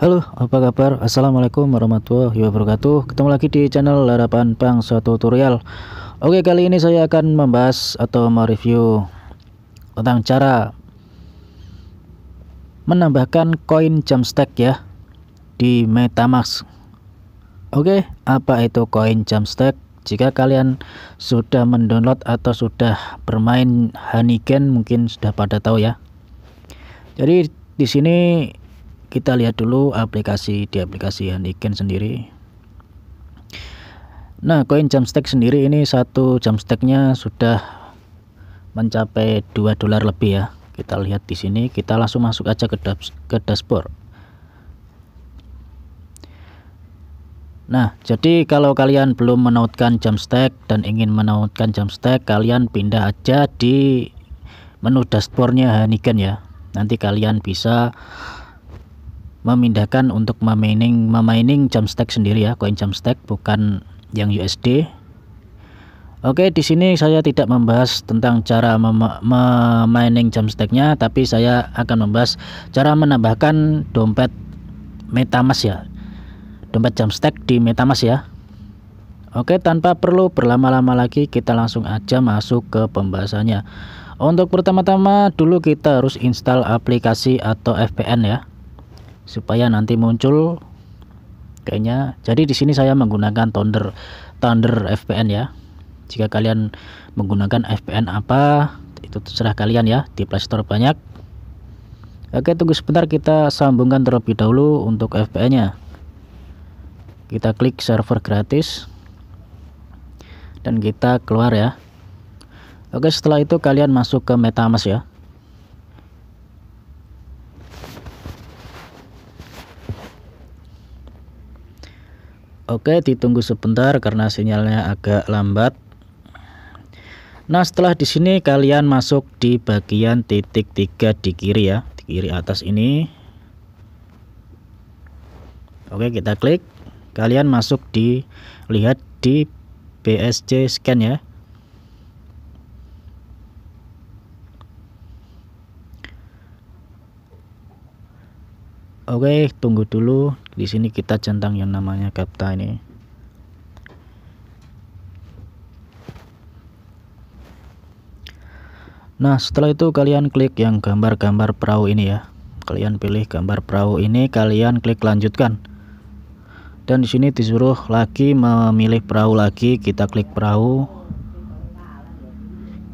Halo, apa kabar? Assalamualaikum warahmatullahi wabarakatuh. Ketemu lagi di channel Larapan Bang Suatu Tutorial. Oke, kali ini saya akan membahas atau mereview tentang cara menambahkan koin Jamstack ya di MetaMask. Oke, apa itu koin Jamstack? Jika kalian sudah mendownload atau sudah bermain Hanigen mungkin sudah pada tahu ya. Jadi di sini kita lihat dulu aplikasi di aplikasi Handiken sendiri nah koin jamstack sendiri ini satu jamstacknya sudah mencapai 2 dolar lebih ya kita lihat di sini kita langsung masuk aja ke, ke dashboard Nah, jadi kalau kalian belum menautkan Jamstack dan ingin menautkan Jamstack, kalian pindah aja di menu dashboardnya Hanigan ya. Nanti kalian bisa memindahkan untuk memining memining Jamstack sendiri ya koin Jamstack bukan yang USD Oke di sini saya tidak membahas tentang cara memining Jamstacknya tapi saya akan membahas cara menambahkan dompet MetaMask ya dompet Jamstack di MetaMask ya Oke tanpa perlu berlama-lama lagi kita langsung aja masuk ke pembahasannya untuk pertama-tama dulu kita harus install aplikasi atau VPN ya supaya nanti muncul kayaknya jadi di sini saya menggunakan Thunder Thunder FPN ya jika kalian menggunakan FPN apa itu terserah kalian ya di playstore banyak oke tunggu sebentar kita sambungkan terlebih dahulu untuk FPN nya kita klik server gratis dan kita keluar ya Oke setelah itu kalian masuk ke metamask ya Oke, ditunggu sebentar karena sinyalnya agak lambat. Nah, setelah di sini kalian masuk di bagian titik tiga di kiri ya, di kiri atas ini. Oke, kita klik. Kalian masuk di lihat di PSC scan ya. Oke, tunggu dulu. Di sini kita centang yang namanya kapta ini. Nah, setelah itu kalian klik yang gambar-gambar perahu ini ya. Kalian pilih gambar perahu ini, kalian klik lanjutkan. Dan di sini disuruh lagi memilih perahu lagi, kita klik perahu.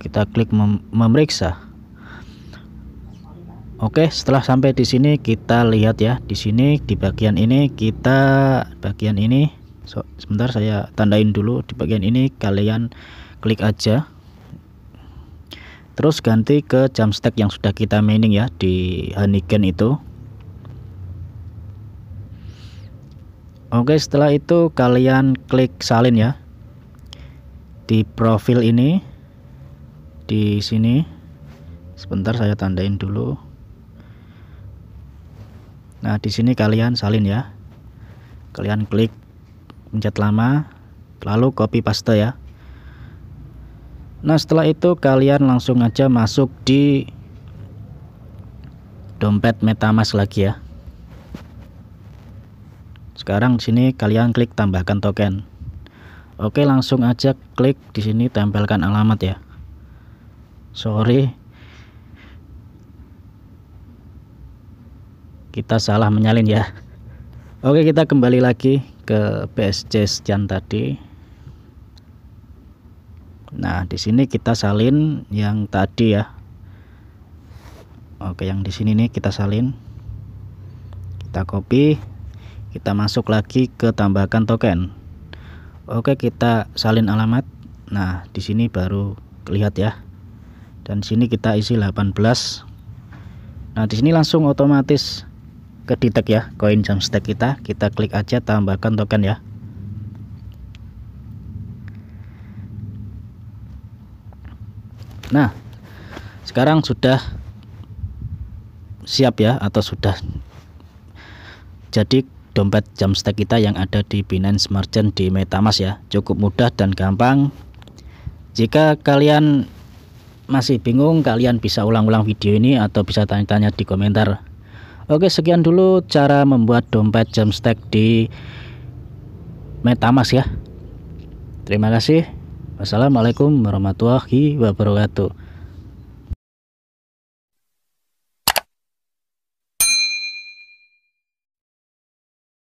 Kita klik mem memeriksa. Oke, setelah sampai di sini kita lihat ya. Di sini di bagian ini kita bagian ini so, sebentar saya tandain dulu di bagian ini kalian klik aja. Terus ganti ke jam stack yang sudah kita mining ya di Hanigen itu. Oke, setelah itu kalian klik salin ya. Di profil ini di sini sebentar saya tandain dulu Nah, di sini kalian salin ya. Kalian klik pencet lama, lalu copy paste ya. Nah, setelah itu kalian langsung aja masuk di dompet MetaMask lagi ya. Sekarang di sini kalian klik tambahkan token. Oke, langsung aja klik di sini tempelkan alamat ya. Sorry, kita salah menyalin ya Oke kita kembali lagi ke PSC sekian tadi nah di sini kita salin yang tadi ya Oke yang di sini nih kita salin kita copy kita masuk lagi ke tambahkan token Oke kita salin alamat nah di sini baru kelihat ya dan sini kita isi 18 nah di sini langsung otomatis ke detect ya koin stack kita kita klik aja tambahkan token ya nah sekarang sudah siap ya atau sudah jadi dompet jam stack kita yang ada di Binance Merchant di Metamask ya cukup mudah dan gampang jika kalian masih bingung kalian bisa ulang-ulang video ini atau bisa tanya-tanya di komentar Oke sekian dulu cara membuat dompet Jamstack di Metamask ya. Terima kasih. Wassalamualaikum warahmatullahi wabarakatuh.